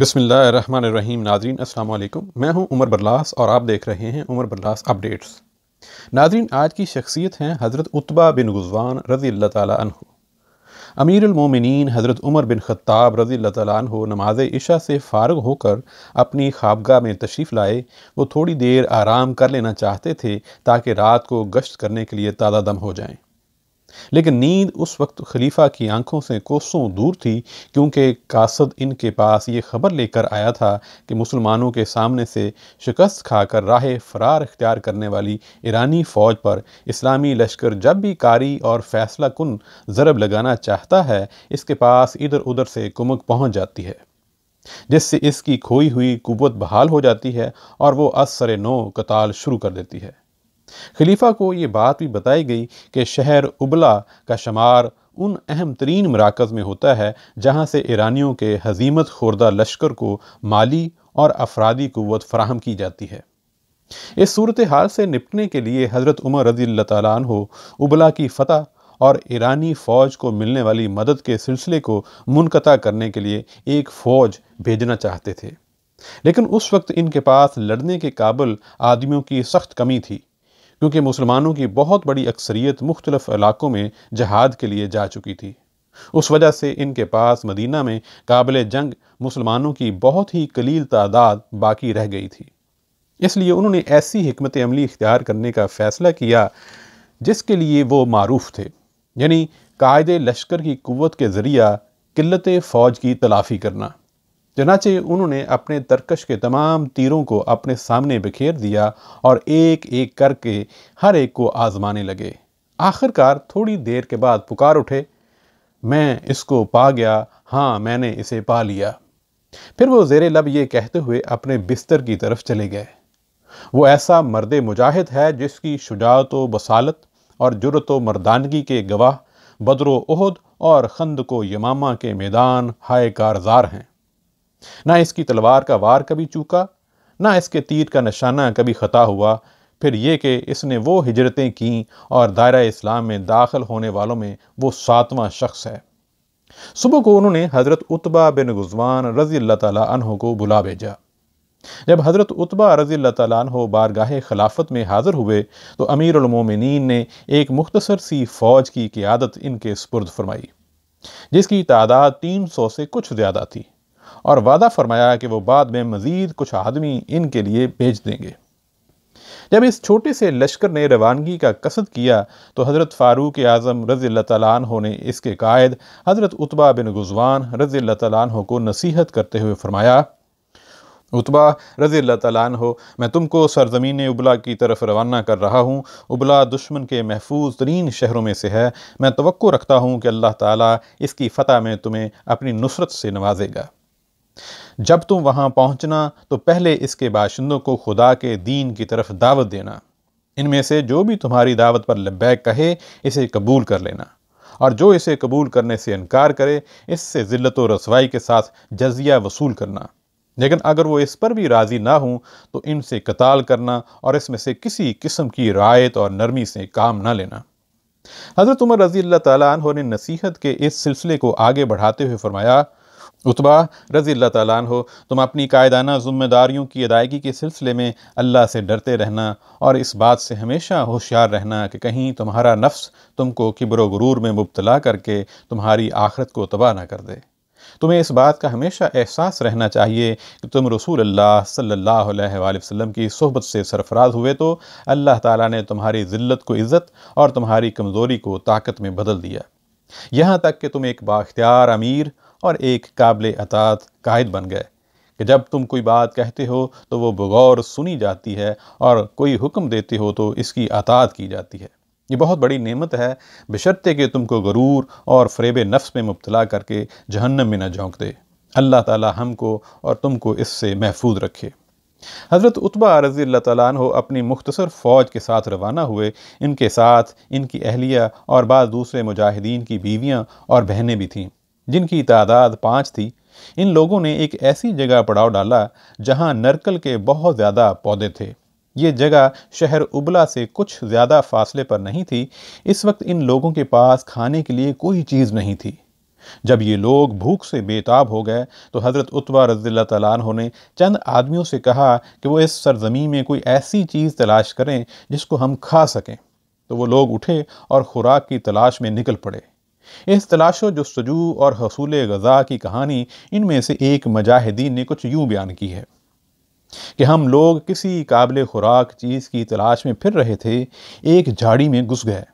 बसमीम नाजरीन असलकुम मैं हूं उमर बरलास और आप देख रहे हैं उमर बरलास अपडेट्स नाजरीन आज की शख्सियत हैं हज़रत उत्बा बिन गुजवान रज़ी अल्लाह तहु अमीरमिन हज़रत उमर बिन ख़त्ताब रज़ी तु नमाज इशा से फ़ारग होकर अपनी ख्वाबगाह में तशरीफ़ लाए वो थोड़ी देर आराम कर लेना चाहते थे ताकि रात को गश्त करने के लिए ताज़ा दम हो जाएँ लेकिन नींद उस वक्त खलीफा की आंखों से कोसों दूर थी क्योंकि कासद इनके पास ये खबर लेकर आया था कि मुसलमानों के सामने से शिकस्त खाकर राह फरार अख्तियार करने वाली ईरानी फ़ौज पर इस्लामी लश्कर जब भी कारी और फैसला कन ज़रब लगाना चाहता है इसके पास इधर उधर से कुमक पहुँच जाती है जिससे इसकी खोई हुई कुत बहाल हो जाती है और वो असर नो कताल शुरू कर देती है खलीफा को ये बात भी बताई गई कि शहर उबला का शुमार उन अहम तरीन मराकज़ में होता है जहाँ से ईरानियों के हजीमत खुरदा लश्कर को माली और अफरादी क़वत फ्राहम की जाती है इस सूरत हाल से निपटने के लिए हज़रत उमर रजी हो उबला की फ़तह और ईरानी फ़ौज को मिलने वाली मदद के सिलसिले को मुनक़ा करने के लिए एक फ़ौज भेजना चाहते थे लेकिन उस वक्त इनके पास लड़ने के काबिल आदमियों की सख्त कमी थी क्योंकि मुसलमानों की बहुत बड़ी अक्सरियत मुख्तलफ़ इलाकों में जहाद के लिए जा चुकी थी उस वजह से इनके पास मदीना में काबिल जंग मुसलमानों की बहुत ही कलील तादाद बाकी रह गई थी इसलिए उन्होंने ऐसी हमत अमली इख्तियार करने का फ़ैसला किया जिसके लिए वो मरूफ थे यानी कायद लश्कर की क़वत के ज़रिया किल्लत फ़ौज की तलाफ़ी करना चनाचे उन्होंने अपने तरकश के तमाम तीरों को अपने सामने बिखेर दिया और एक एक करके हर एक को आजमाने लगे आखिरकार थोड़ी देर के बाद पुकार उठे मैं इसको पा गया हाँ मैंने इसे पा लिया फिर वो जेर लब ये कहते हुए अपने बिस्तर की तरफ चले गए वो ऐसा मर्द मुजाहिद है जिसकी शुजात व बसालत और जुरत व मर्दानगी के गवाह बदरोहद और खंद को यमामा के मैदान हाय कारजार हैं ना इसकी तलवार का वार कभी चूका ना इसके तीर का निशाना कभी ख़ता हुआ फिर ये कि इसने वो हिजरतें कं और दायरा इस्लाम में दाखिल होने वालों में वो सातवां शख्स है सुबह को उन्होंने हज़रत उतबा बिन गुजवान रज़ी अल्लाह को बुला भेजा जब हज़रत उतबा रज़ी तह बारगाह खिलाफत में हाज़िर हुए तो अमीरमिन ने एक मुख्तसर सी फ़ौज की क़्यादत इनके स्पुरद फरमाई जिसकी तादाद तीन सौ से कुछ ज़्यादा थी और वादा फरमाया कि वो बाद में मज़ीद कुछ आदमी इनके लिए भेज देंगे जब इस छोटे से लश्कर ने रवानगी का कसद किया तो हज़रत फ़ारूक आज़म रज़ी तैन ने इसके कायद हज़रत उतबा बिन गुजवान रज़ी तैनों को नसीहत करते हुए फ़रमाया उतबा रज़ी तैन हो मैं तुमको सरजमीन उबला की तरफ रवाना कर रहा हूँ उबला दुश्मन के महफूज तरीन शहरों में से है मैं तो रखता हूँ कि अल्लाह ताली इसकी फ़तह में तुम्हें अपनी नुसरत से नवाजेगा जब तुम वहाँ पहुँचना तो पहले इसके बाशिंदों को खुदा के दीन की तरफ दावत देना इनमें से जो भी तुम्हारी दावत पर लब्बैक कहे इसे कबूल कर लेना और जो इसे कबूल करने से इनकार करे इससे ज़िल्त व रसवाई के साथ जजिया वसूल करना लेकिन अगर वो इस पर भी राज़ी ना हों तो इनसे कताल करना और इसमें से किसी किस्म की रायत और नरमी से काम ना लेना हज़रत उमर रज़ी अल्लाह तह ने नसीहत के इस सिलसिले को आगे बढ़ाते हुए फरमाया उतबा रज़ी अल्लाह तालन हो तुम अपनी कायदाना ज़िम्मेदारियों की अदायगी के सिलसिले में अल्लाह से डरते रहना और इस बात से हमेशा होशियार रहना कि कहीं तुम्हारा नफ्स तुमको किब्र गुरूर में मुबतला करके तुम्हारी आखरत को तबाह ना कर दे तुम्हें इस बात का हमेशा एहसास रहना चाहिए कि तुम रसूल अल्लाह सल्लल्लाहु अलैहि वसल्लम की सोहबत से सरफराज हुए तो अल्लाह ताला ने तुम्हारी ज़िल्लत को इज़्ज़त और तुम्हारी कमज़ोरी को ताकत में बदल दिया यहाँ तक कि तुम एक बाख्तियार अमीर और एक काबिल अतात कायद बन गए कि जब तुम कोई बात कहते हो तो वो बगौर सुनी जाती है और कोई हुक्म देते हो तो इसकी अतात की जाती है ये बहुत बड़ी नेमत है बशर्ते कि तुमको गरूर और फ्रेब नफ्स में मुबतला करके जहन्नम में न झोंक दे अल्लाह ताला हमको और तुमको इससे महफूज रखे हज़रत उतबा रज़ी तु अपनी मुख्तसर फ़ौज के साथ रवाना हुए इनके साथ इनकी अहलिया और बाद दूसरे मुजाहिदीन की बीवियाँ और बहनें भी थीं जिनकी तादाद पाँच थी इन लोगों ने एक ऐसी जगह पड़ाव डाला जहां नरकल के बहुत ज़्यादा पौधे थे ये जगह शहर उबला से कुछ ज़्यादा फासले पर नहीं थी इस वक्त इन लोगों के पास खाने के लिए कोई चीज़ नहीं थी जब ये लोग भूख से बेताब हो गए तो हज़रत उतवा रजील्ला तैन ने चंद आदमियों से कहा कि वो इस सरजमी में कोई ऐसी चीज़ तलाश करें जिसको हम खा सकें तो वो लोग उठे और ख़ुराक की तलाश में निकल पड़े इस तलाश जस्तजू और हसूल गज़ा की कहानी इनमें से एक मजाहिदीन ने कुछ यूं बयान की है कि हम लोग किसी काबिल खुराक चीज़ की तलाश में फिर रहे थे एक झाड़ी में घुस गए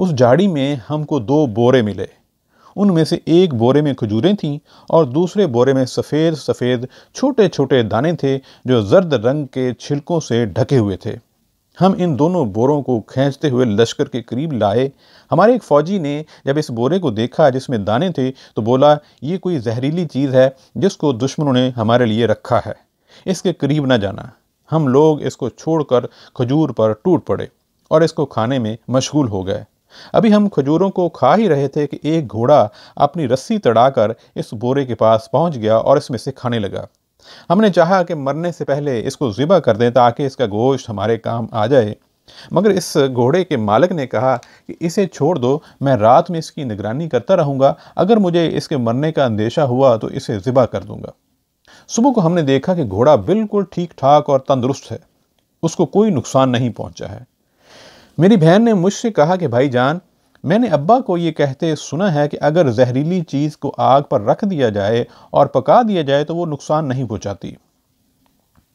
उस झाड़ी में हमको दो बोरे मिले उनमें से एक बोरे में खजूरें थीं और दूसरे बोरे में सफ़ेद सफ़ेद छोटे छोटे दाने थे जो जर्द रंग के छिलकों से ढके हुए थे हम इन दोनों बोरों को खींचते हुए लश्कर के करीब लाए हमारे एक फ़ौजी ने जब इस बोरे को देखा जिसमें दाने थे तो बोला ये कोई जहरीली चीज़ है जिसको दुश्मनों ने हमारे लिए रखा है इसके करीब ना जाना हम लोग इसको छोड़कर खजूर पर टूट पड़े और इसको खाने में मशगूल हो गए अभी हम खजूरों को खा ही रहे थे कि एक घोड़ा अपनी रस्सी तड़ाकर इस बोरे के पास पहुंच गया और इसमें से खाने लगा हमने चाहा कि मरने से पहले इसको ज़िबा कर दें ताकि इसका गोश्त हमारे काम आ जाए मगर इस घोड़े के मालिक ने कहा कि इसे छोड़ दो मैं रात में इसकी निगरानी करता रहूँगा अगर मुझे इसके मरने का अंदेशा हुआ तो इसे ज़िबा कर दूँगा सुबह को हमने देखा कि घोड़ा बिल्कुल ठीक ठाक और तंदुरुस्त है उसको कोई नुकसान नहीं पहुँचा है मेरी बहन ने मुझसे कहा कि भाई जान मैंने अब्बा को ये कहते सुना है कि अगर जहरीली चीज़ को आग पर रख दिया जाए और पका दिया जाए तो वो नुकसान नहीं पहुँचाती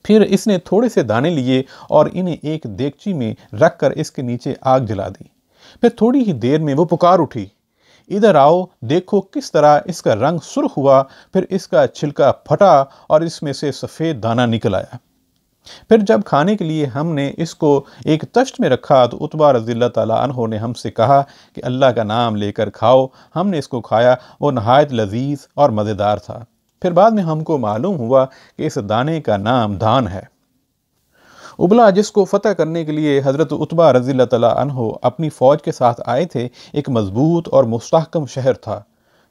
फिर इसने थोड़े से दाने लिए और इन्हें एक देगची में रख कर इसके नीचे आग जला दी फिर थोड़ी ही देर में वो पुकार उठी इधर आओ देखो किस तरह इसका रंग सुर्ख हुआ फिर इसका छिलका फटा और इसमें से सफ़ेद दाना निकल आया फिर जब खाने के लिए हमने इसको एक तश्त में रखा तो उतबा रजील्ला तहों ने हमसे कहा कि अल्लाह का नाम लेकर खाओ हमने इसको खाया वो नहायत लजीज और मज़ेदार था फिर बाद में हमको मालूम हुआ कि इस दाने का नाम धान है उबला जिसको फ़तह करने के लिए हज़रत उतबा रजील्ला तहों अपनी फ़ौज के साथ आए थे एक मज़बूत और मुस्तकम शहर था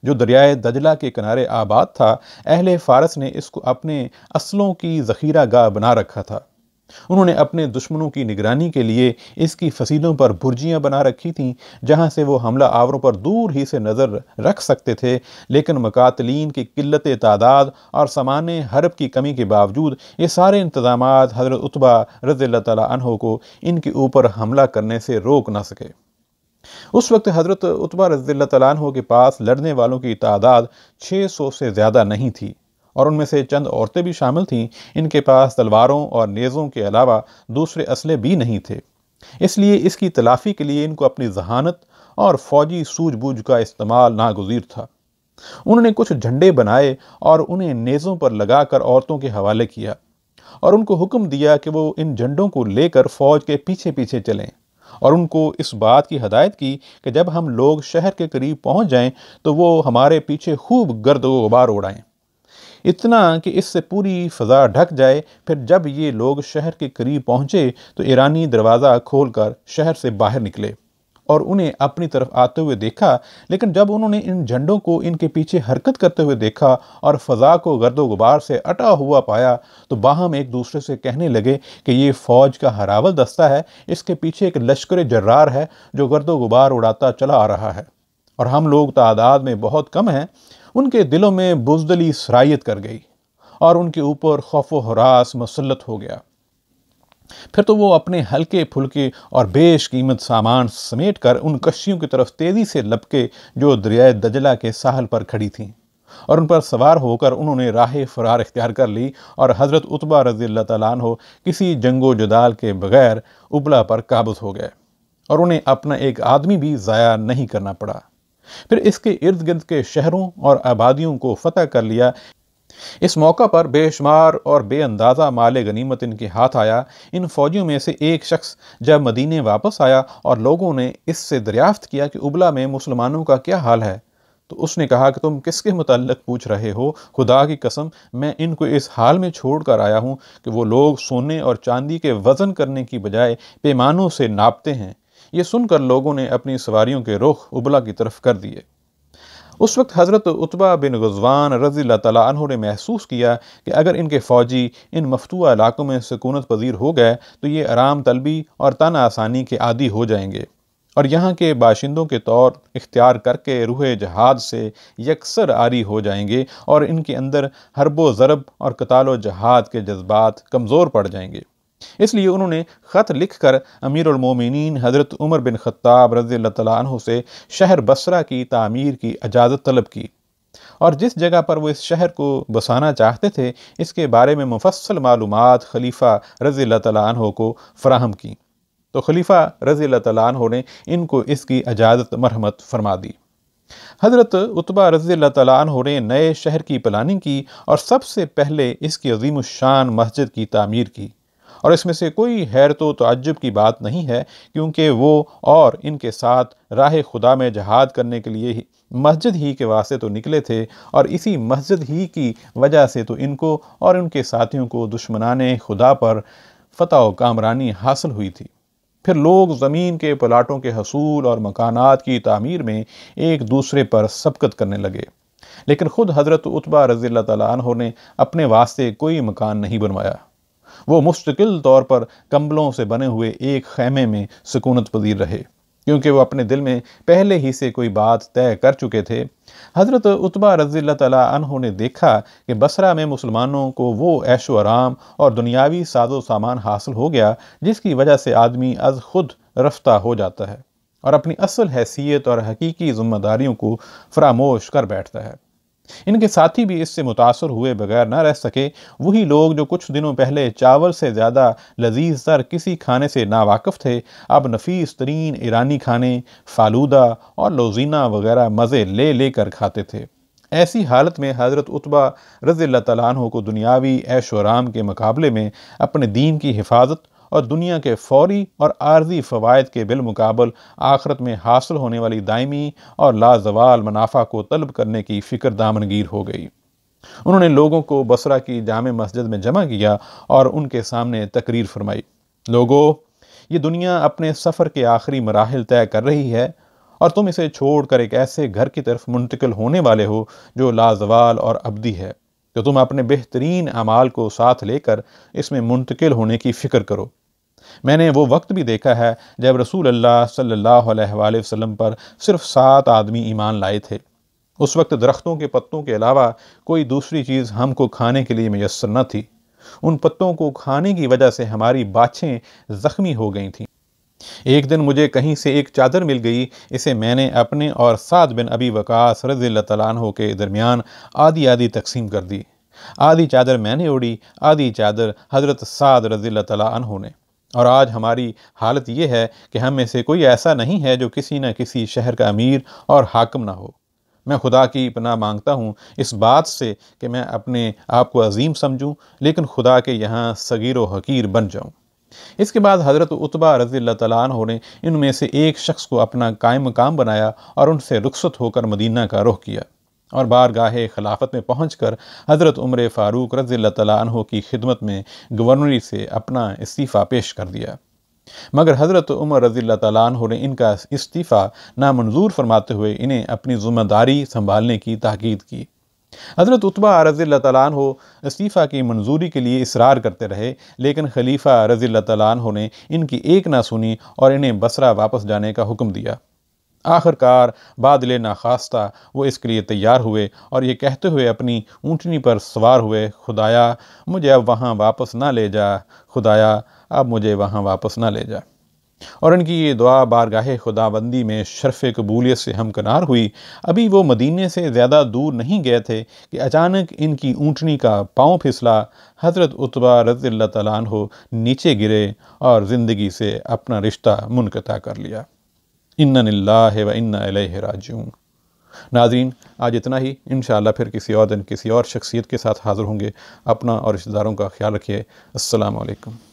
जो दरियाए दजला के किनारे आबाद था अहल फ़ारस ने इसको अपने असलों की ज़खीरा गाह बना रखा था उन्होंने अपने दुश्मनों की निगरानी के लिए इसकी फसीलों पर भुर्जियाँ बना रखी थीं जहाँ से वो हमला आवरों पर दूर ही से नज़र रख सकते थे लेकिन मकातलीन की किल्लत तादाद और सामान हरब की कमी के बावजूद ये सारे इंतजाम हज़रत उतबा रज़ी तहों को इनके ऊपर हमला करने से रोक ना सके उस वक्त हज़रत उतबा रज़ी तैन के पास लड़ने वालों की तादाद 600 से ज़्यादा नहीं थी और उनमें से चंद औरतें भी शामिल थीं इनके पास तलवारों और नेज़ों के अलावा दूसरे असले भी नहीं थे इसलिए इसकी तलाफ़ी के लिए इनको अपनी जहानत और फौजी सूझबूझ का इस्तेमाल नागजीर था उन्होंने कुछ झंडे बनाए और उन्हें नेज़ों पर लगाकर औरतों के हवाले किया और उनको हुक्म दिया कि वो इन झंडों को लेकर फ़ौज के पीछे पीछे चलें और उनको इस बात की हदायत की कि जब हम लोग शहर के करीब पहुंच जाएं तो वो हमारे पीछे खूब गर्द गुबार उड़ाएं इतना कि इससे पूरी फ़जा ढक जाए फिर जब ये लोग शहर के करीब पहुँचे तो ईरानी दरवाज़ा खोलकर शहर से बाहर निकले और उन्हें अपनी तरफ आते हुए देखा लेकिन जब उन्होंने इन झंडों को इनके पीछे हरकत करते हुए देखा और फ़जा को गर्द गुबार से अटा हुआ पाया तो बाहम एक दूसरे से कहने लगे कि ये फ़ौज का हरावल दस्ता है इसके पीछे एक लश्कर जर्रार है जो गर्द गुबार उड़ाता चला आ रहा है और हम लोग तादाद में बहुत कम हैं उनके दिलों में बुजदली सराइत कर गई और उनके ऊपर खौफ हरास मसलत हो गया फिर तो वो अपने हल्के फुलके और बेश कीमत सामान समेट कर उन कश्तियों की तरफ तेज़ी से लपके जो दरियाए दजला के साहल पर खड़ी थीं और उन पर सवार होकर उन्होंने राह फरार इख्तियार कर ली और हज़रत उतबा रजी तन हो किसी जंगो जदाल के बगैर उबला पर काबूज हो गए और उन्हें अपना एक आदमी भी ज़ाया नहीं करना पड़ा फिर इसके इर्द गिर्द के शहरों और आबादियों को फतह कर लिया इस मौका पर बेशुमार और बेअंदाज़ा माल गनीमत इनके हाथ आया इन फौजियों में से एक शख्स जब मदीने वापस आया और लोगों ने इससे दरियाफ्त किया कि उबला में मुसलमानों का क्या हाल है तो उसने कहा कि तुम किसके मतलब पूछ रहे हो खुदा की कसम मैं इनको इस हाल में छोड़ कर आया हूँ कि वो लोग सोने और चांदी के वज़न करने की बजाय पैमानों से नापते हैं ये सुनकर लोगों ने अपनी सवारियों के रुख उबला की तरफ कर दिए उस वक्त हज़रत उतबा बिन गजवान रज़ी तु ने महसूस किया कि अगर इनके फ़ौजी इन मफतूा इलाक़ों में सकूनत पजीर हो गए तो ये आराम तलबी और तन आसानी के आदि हो जाएंगे और यहाँ के बाशिंदों के तौर इख्तियार करके रूह जहाज से यकसर आरी हो जाएंगे और इनके अंदर हरबो ज़रब और कतालो जहाद के जज्बात कमज़ोर पड़ जाएंगे इसलिए उन्होंने ख़त लिख अमीर उलमोमिन हज़रत उमर बिन खत्ताब रज़ी तु से शहर बसरा की तामीर की इजाज़त तलब की और जिस जगह पर वो इस शहर को बसाना चाहते थे इसके बारे में मुफसल मालूम खलीफा रज़ी तु को फ़राहम की तो खलीफा रज़ी तु ने इनको इसकी इजाज़त मरहमत फरमा दी हज़रत उतबा रज़ी तु ने नए शहर की प्लानिंग की और सबसे पहले इसकी अजीम शान मस्जिद की तामीर की और इसमें से कोई हैर तो तजुब की बात नहीं है क्योंकि वो और इनके साथ राह खुदा में जहाद करने के लिए ही मस्जिद ही के वास्ते तो निकले थे और इसी मस्जिद ही की वजह से तो इनको और उनके साथियों को दुश्मनान खुदा पर फ़तह कामरानी हासिल हुई थी फिर लोग ज़मीन के पलाटों के हसूल और मकानात की तमीर में एक दूसरे पर सबकत करने लगे लेकिन ख़ुद हज़रत उतबा रज़ी अल्लाह ने अपने वास्ते कोई मकान नहीं बनवाया वो मुस्तकिल तौर पर कंबलों से बने हुए एक खैमे में सुकूनत पजीर रहे क्योंकि वो अपने दिल में पहले ही से कोई बात तय कर चुके थे हज़रत उतबा रज़ी तह ने देखा कि बसरा में मुसलमानों को वो ऐशो आराम और दुनियावी साजो सामान हासिल हो गया जिसकी वजह से आदमी अज खुद रफ्ता हो जाता है और अपनी असल हैसियत और हकीकी ज़िम्मेदारियों को फरामोश कर बैठता है इनके साथी भी इससे मुतासर हुए बगैर ना रह सके वही लोग जो कुछ दिनों पहले चावल से ज़्यादा लजीज तर किसी खाने से नावाकफ़ थे अब नफीस तरीन ईरानी खाने फालूदा और लोजीना वगैरह मज़े ले लेकर खाते थे ऐसी हालत में हज़रत उतबा रज़ी अल्लाह को दुनियावी ऐश आराम के मुकाबले में अपने दीन की हिफाजत और दुनिया के फौरी और आर्जी फ़वाद के बिलमुकाबल आखरत में हासिल होने वाली दायमी और लाजवाल मुनाफा को तलब करने की फ़िक्र दामनगीर हो गई उन्होंने लोगों को बसरा की जाम मस्जिद में जमा किया और उनके सामने तकरीर फरमाई लोगों ये दुनिया अपने सफ़र के आखिरी मराहल तय कर रही है और तुम इसे छोड़ कर एक ऐसे घर की तरफ मुंतकिल होने वाले हो जो लाजवाल और अबदी है तो तुम अपने बेहतरीन अमाल को साथ लेकर इसमें मुंतकिल होने की फ़िक्र करो मैंने वो वक्त भी देखा है जब रसूल अल्लाह सल्लल्लाहु अलैहि वसल्लम पर सिर्फ सात आदमी ईमान लाए थे उस वक्त दरख्तों के पत्तों के अलावा कोई दूसरी चीज़ हमको खाने के लिए मैसर न थी उन पत्तों को खाने की वजह से हमारी बाछें ज़ख्मी हो गई थीं एक दिन मुझे कहीं से एक चादर मिल गई इसे मैंने अपने और सात बिन अबी वकास रजील तलाह के दरमियान आधी आधी तकसीम कर दी आधी चादर मैंने उड़ी आधी चादर हज़रत साद रजील तैन ने और आज हमारी हालत ये है कि हम में से कोई ऐसा नहीं है जो किसी न किसी शहर का अमीर और हाकम ना हो मैं खुदा की इपना मांगता हूँ इस बात से कि मैं अपने आप को अजीम समझूँ लेकिन खुदा के यहाँ सगीर व हकीर बन जाऊँ इसके बाद हज़रत उतबा रज़ी तन ने इनमें से एक शख्स को अपना कायम मकाम बनाया और उनसे रुखसत होकर मदीना का रुख किया और बार गाहे खिलाफत में पहुँच कर हज़रत उम्र फ़ारूक रज़ी तह की खिदमत में गवर्नरी से अपना इस्तीफ़ा पेश कर दिया मगर हज़रत उमर रज़ी तह ने इनका इस्तीफ़ा नामंजूर फरमाते हुए इन्हें अपनी ज़िम्मेदारी संभालने की ताकीद की हज़रत उतबा रज़ी तह इस्तीफ़ा की मंजूरी के लिए इसरार करते रहे लेकिन खलीफा रजील तह ने इनकी एक ना सुनी और इन्हें बसरा वापस जाने का हुक्म दिया आखिरकार बादल नाखास्ता वो इसके लिए तैयार हुए और ये कहते हुए अपनी ऊँटनी पर सवार हुए खुदाया मुझे अब वहाँ वापस ना ले जा खुदाया अब मुझे वहाँ वापस ना ले जा और इनकी ये दुआ बारगाह खुदाबंदी में शरफ़ कबूलियत से हमकनार हुई अभी वो मदीने से ज़्यादा दूर नहीं गए थे कि अचानक इनकी ऊँटनी का पाँव फिसला हज़रत उतबा रज़ी हो नीचे गिरे और ज़िंदगी से अपना रिश्ता मुनक़ता कर लिया इन्ना व इन्ना राजून नाजरीन आज इतना ही इन फिर किसी और दिन किसी और शख्सियत के साथ हाज़िर होंगे अपना और रिश्तेदारों का ख्याल रखिए असलकम